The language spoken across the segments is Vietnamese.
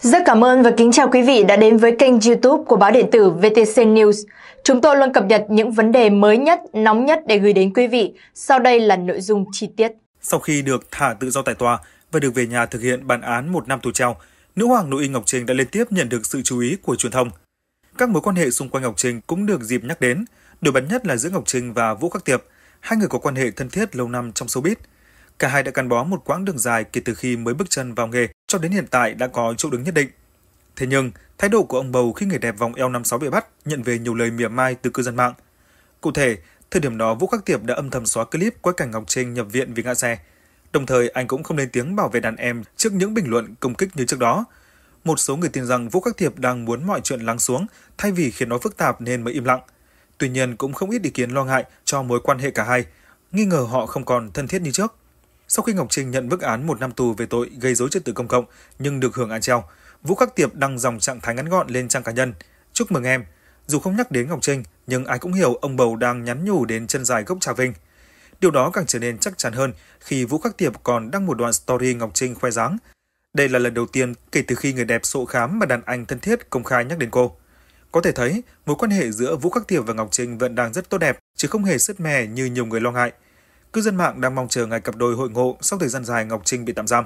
Rất cảm ơn và kính chào quý vị đã đến với kênh youtube của báo điện tử VTC News. Chúng tôi luôn cập nhật những vấn đề mới nhất, nóng nhất để gửi đến quý vị. Sau đây là nội dung chi tiết. Sau khi được thả tự do tại tòa và được về nhà thực hiện bản án một năm tù treo, nữ hoàng nội y Ngọc Trinh đã liên tiếp nhận được sự chú ý của truyền thông. Các mối quan hệ xung quanh Ngọc Trinh cũng được dịp nhắc đến, Đổi bắn nhất là giữa Ngọc Trinh và Vũ Khắc Tiệp, hai người có quan hệ thân thiết lâu năm trong showbiz. Cả hai đã gắn bó một quãng đường dài kể từ khi mới bước chân vào nghề cho đến hiện tại đã có chỗ đứng nhất định. Thế nhưng, thái độ của ông Bầu khi người đẹp vòng eo 56 bị bắt nhận về nhiều lời mỉa mai từ cư dân mạng. Cụ thể, thời điểm đó Vũ Khắc Tiệp đã âm thầm xóa clip quay cảnh Ngọc Trinh nhập viện vì ngã xe. Đồng thời, anh cũng không lên tiếng bảo vệ đàn em trước những bình luận công kích như trước đó. Một số người tin rằng Vũ Khắc Tiệp đang muốn mọi chuyện lắng xuống thay vì khiến nó phức tạp nên mới im lặng. Tuy nhiên, cũng không ít ý kiến lo ngại cho mối quan hệ cả hai, nghi ngờ họ không còn thân thiết như trước. Sau khi Ngọc Trinh nhận bức án một năm tù về tội gây dối trật tự công cộng nhưng được hưởng án treo, Vũ Khắc Tiệp đăng dòng trạng thái ngắn gọn lên trang cá nhân. Chúc mừng em. Dù không nhắc đến Ngọc Trinh, nhưng ai cũng hiểu ông bầu đang nhắn nhủ đến chân dài gốc Trà Vinh. Điều đó càng trở nên chắc chắn hơn khi Vũ Khắc Tiệp còn đăng một đoạn story Ngọc Trinh khoe dáng. Đây là lần đầu tiên kể từ khi người đẹp sộ khám mà đàn anh thân thiết công khai nhắc đến cô. Có thể thấy, mối quan hệ giữa Vũ Khắc Tiệp và Ngọc Trinh vẫn đang rất tốt đẹp, chứ không hề sứt mè như nhiều người lo ngại – Cư dân mạng đang mong chờ ngày cặp đôi hội ngộ sau thời gian dài Ngọc Trinh bị tạm giam.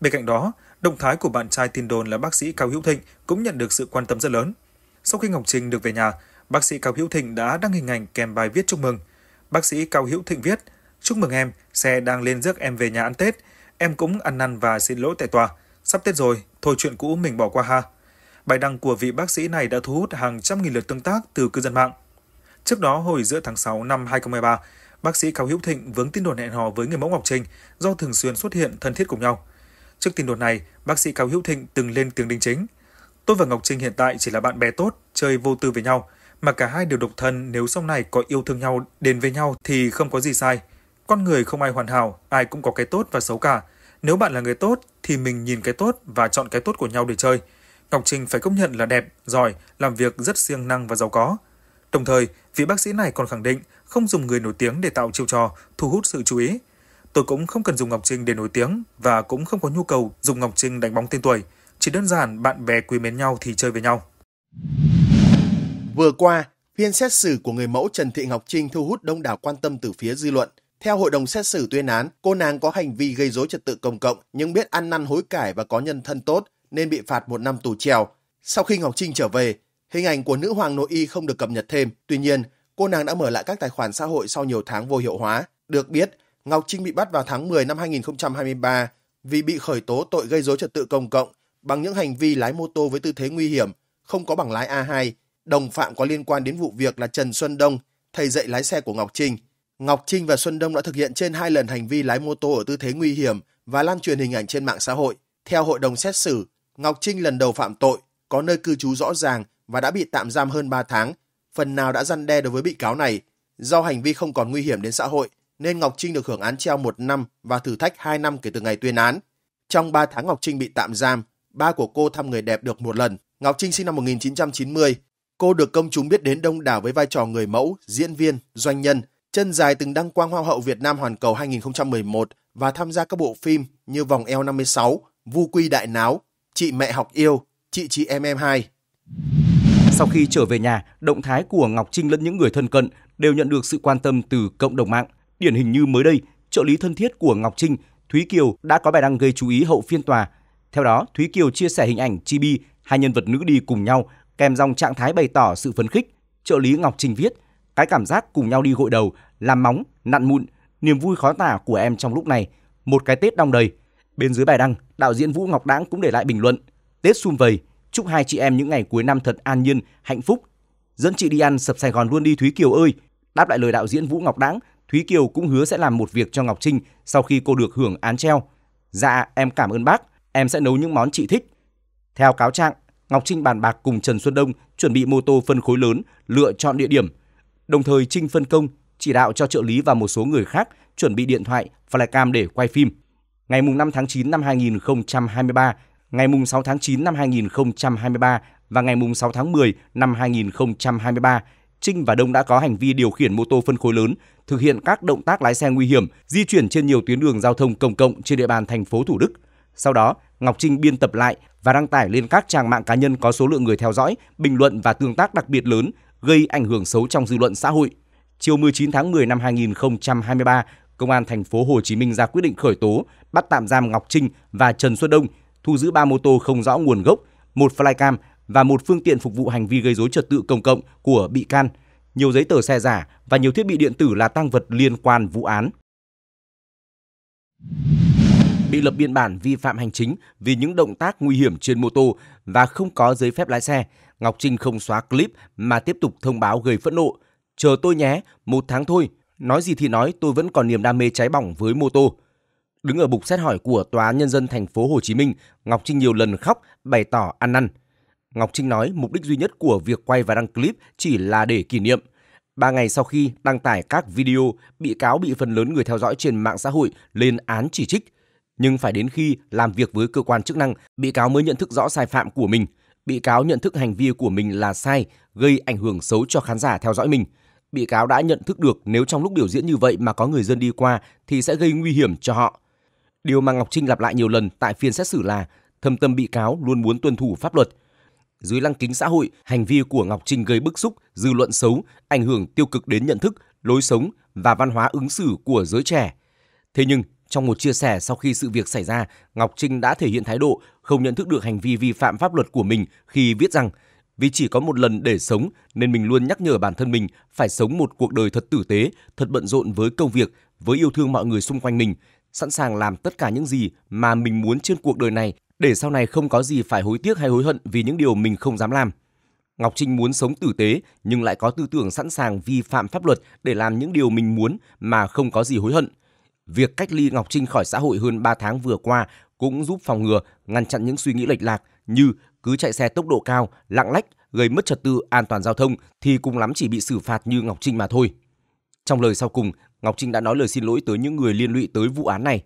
Bên cạnh đó, động thái của bạn trai tin đồn là bác sĩ Cao Hữu Thịnh cũng nhận được sự quan tâm rất lớn. Sau khi Ngọc Trinh được về nhà, bác sĩ Cao Hữu Thịnh đã đăng hình ảnh kèm bài viết chúc mừng. Bác sĩ Cao Hữu Thịnh viết, chúc mừng em, xe đang lên rước em về nhà ăn Tết. Em cũng ăn năn và xin lỗi tại tòa. Sắp Tết rồi, thôi chuyện cũ mình bỏ qua ha. Bài đăng của vị bác sĩ này đã thu hút hàng trăm nghìn lượt tương tác từ cư dân mạng. Trước đó, hồi giữa tháng 6 năm 2023, bác sĩ Cao Hữu Thịnh vướng tin đồn hẹn hò với người mẫu Ngọc Trinh do thường xuyên xuất hiện thân thiết cùng nhau. Trước tin đồn này, bác sĩ Cao Hữu Thịnh từng lên tiếng đính chính. Tôi và Ngọc Trinh hiện tại chỉ là bạn bè tốt, chơi vô tư với nhau, mà cả hai đều độc thân nếu sau này có yêu thương nhau, đến với nhau thì không có gì sai. Con người không ai hoàn hảo, ai cũng có cái tốt và xấu cả. Nếu bạn là người tốt thì mình nhìn cái tốt và chọn cái tốt của nhau để chơi. Ngọc Trinh phải công nhận là đẹp, giỏi, làm việc rất siêng năng và giàu có. Đồng thời, vị bác sĩ này còn khẳng định không dùng người nổi tiếng để tạo chiêu trò, thu hút sự chú ý. Tôi cũng không cần dùng Ngọc Trinh để nổi tiếng và cũng không có nhu cầu dùng Ngọc Trinh đánh bóng tên tuổi. Chỉ đơn giản bạn bè quý mến nhau thì chơi với nhau. Vừa qua, phiên xét xử của người mẫu Trần Thị Ngọc Trinh thu hút đông đảo quan tâm từ phía dư luận. Theo hội đồng xét xử tuyên án, cô nàng có hành vi gây dối trật tự công cộng nhưng biết ăn năn hối cải và có nhân thân tốt nên bị phạt một năm tù treo. Sau khi Ngọc Trinh trở về, Hình ảnh của nữ hoàng nội y không được cập nhật thêm, tuy nhiên, cô nàng đã mở lại các tài khoản xã hội sau nhiều tháng vô hiệu hóa. Được biết, Ngọc Trinh bị bắt vào tháng 10 năm 2023 vì bị khởi tố tội gây dối trật tự công cộng bằng những hành vi lái mô tô với tư thế nguy hiểm, không có bằng lái A2. Đồng phạm có liên quan đến vụ việc là Trần Xuân Đông, thầy dạy lái xe của Ngọc Trinh. Ngọc Trinh và Xuân Đông đã thực hiện trên hai lần hành vi lái mô tô ở tư thế nguy hiểm và lan truyền hình ảnh trên mạng xã hội. Theo hội đồng xét xử, Ngọc Trinh lần đầu phạm tội, có nơi cư trú rõ ràng và đã bị tạm giam hơn 3 tháng, phần nào đã răn đe đối với bị cáo này. Do hành vi không còn nguy hiểm đến xã hội, nên Ngọc Trinh được hưởng án treo 1 năm và thử thách 2 năm kể từ ngày tuyên án. Trong 3 tháng Ngọc Trinh bị tạm giam, ba của cô thăm người đẹp được một lần. Ngọc Trinh sinh năm 1990, cô được công chúng biết đến đông đảo với vai trò người mẫu, diễn viên, doanh nhân. Chân dài từng đăng quang Hoa hậu Việt Nam Hoàn cầu 2011 và tham gia các bộ phim như Vòng eo 56, Vu Quy Đại Náo, Chị Mẹ Học Yêu, Chị Chị Em Em 2. Sau khi trở về nhà, động thái của Ngọc Trinh lẫn những người thân cận đều nhận được sự quan tâm từ cộng đồng mạng. Điển hình như mới đây, trợ lý thân thiết của Ngọc Trinh, Thúy Kiều đã có bài đăng gây chú ý hậu phiên tòa. Theo đó, Thúy Kiều chia sẻ hình ảnh Chi Bi, hai nhân vật nữ đi cùng nhau, kèm dòng trạng thái bày tỏ sự phấn khích. Trợ lý Ngọc Trinh viết, cái cảm giác cùng nhau đi gội đầu, làm móng, nặn mụn, niềm vui khó tả của em trong lúc này, một cái Tết đong đầy. Bên dưới bài đăng, đạo diễn Vũ Ngọc Đãng cũng để lại bình luận, Tết sum vầy, Chúc hai chị em những ngày cuối năm thật an nhiên, hạnh phúc. Dẫn chị đi ăn sập Sài Gòn luôn đi Thúy Kiều ơi. Đáp lại lời đạo diễn Vũ Ngọc Đãng, Thúy Kiều cũng hứa sẽ làm một việc cho Ngọc Trinh sau khi cô được hưởng án treo. Dạ, em cảm ơn bác, em sẽ nấu những món chị thích. Theo cáo trạng, Ngọc Trinh bàn bạc cùng Trần Xuân Đông chuẩn bị mô tô phân khối lớn, lựa chọn địa điểm. Đồng thời Trinh phân công, chỉ đạo cho trợ lý và một số người khác chuẩn bị điện thoại, flycam để quay phim. Ngày 5 tháng 9 năm 2023, ngày 6 tháng 9 năm 2023 và ngày 6 tháng 10 năm 2023, Trinh và Đông đã có hành vi điều khiển mô tô phân khối lớn, thực hiện các động tác lái xe nguy hiểm, di chuyển trên nhiều tuyến đường giao thông công cộng trên địa bàn thành phố Thủ Đức. Sau đó, Ngọc Trinh biên tập lại và đăng tải lên các trang mạng cá nhân có số lượng người theo dõi, bình luận và tương tác đặc biệt lớn, gây ảnh hưởng xấu trong dư luận xã hội. Chiều 19 tháng 10 năm 2023, Công an thành phố Hồ Chí Minh ra quyết định khởi tố, bắt tạm giam Ngọc Trinh và Trần Xuân Đông thu giữ 3 mô tô không rõ nguồn gốc, một flycam và một phương tiện phục vụ hành vi gây rối trật tự công cộng của bị can, nhiều giấy tờ xe giả và nhiều thiết bị điện tử là tăng vật liên quan vụ án. Bị lập biên bản vi phạm hành chính vì những động tác nguy hiểm trên mô tô và không có giấy phép lái xe, Ngọc Trinh không xóa clip mà tiếp tục thông báo gây phẫn nộ. Chờ tôi nhé, một tháng thôi, nói gì thì nói tôi vẫn còn niềm đam mê cháy bỏng với mô tô. Đứng ở bục xét hỏi của Tòa Nhân dân thành phố Hồ Chí Minh, Ngọc Trinh nhiều lần khóc, bày tỏ ăn năn. Ngọc Trinh nói mục đích duy nhất của việc quay và đăng clip chỉ là để kỷ niệm. Ba ngày sau khi đăng tải các video, bị cáo bị phần lớn người theo dõi trên mạng xã hội lên án chỉ trích. Nhưng phải đến khi làm việc với cơ quan chức năng, bị cáo mới nhận thức rõ sai phạm của mình. Bị cáo nhận thức hành vi của mình là sai, gây ảnh hưởng xấu cho khán giả theo dõi mình. Bị cáo đã nhận thức được nếu trong lúc biểu diễn như vậy mà có người dân đi qua thì sẽ gây nguy hiểm cho họ. Điều mà Ngọc Trinh lặp lại nhiều lần tại phiên xét xử là thâm tâm bị cáo luôn muốn tuân thủ pháp luật. Dưới lăng kính xã hội, hành vi của Ngọc Trinh gây bức xúc, dư luận xấu, ảnh hưởng tiêu cực đến nhận thức, lối sống và văn hóa ứng xử của giới trẻ. Thế nhưng, trong một chia sẻ sau khi sự việc xảy ra, Ngọc Trinh đã thể hiện thái độ không nhận thức được hành vi vi phạm pháp luật của mình khi viết rằng vì chỉ có một lần để sống nên mình luôn nhắc nhở bản thân mình phải sống một cuộc đời thật tử tế, thật bận rộn với công việc, với yêu thương mọi người xung quanh mình sẵn sàng làm tất cả những gì mà mình muốn trên cuộc đời này để sau này không có gì phải hối tiếc hay hối hận vì những điều mình không dám làm. Ngọc Trinh muốn sống tử tế nhưng lại có tư tưởng sẵn sàng vi phạm pháp luật để làm những điều mình muốn mà không có gì hối hận. Việc cách ly Ngọc Trinh khỏi xã hội hơn 3 tháng vừa qua cũng giúp phòng ngừa, ngăn chặn những suy nghĩ lệch lạc như cứ chạy xe tốc độ cao, lạng lách, gây mất trật tự an toàn giao thông thì cũng lắm chỉ bị xử phạt như Ngọc Trinh mà thôi. Trong lời sau cùng, Ngọc Trinh đã nói lời xin lỗi tới những người liên lụy tới vụ án này.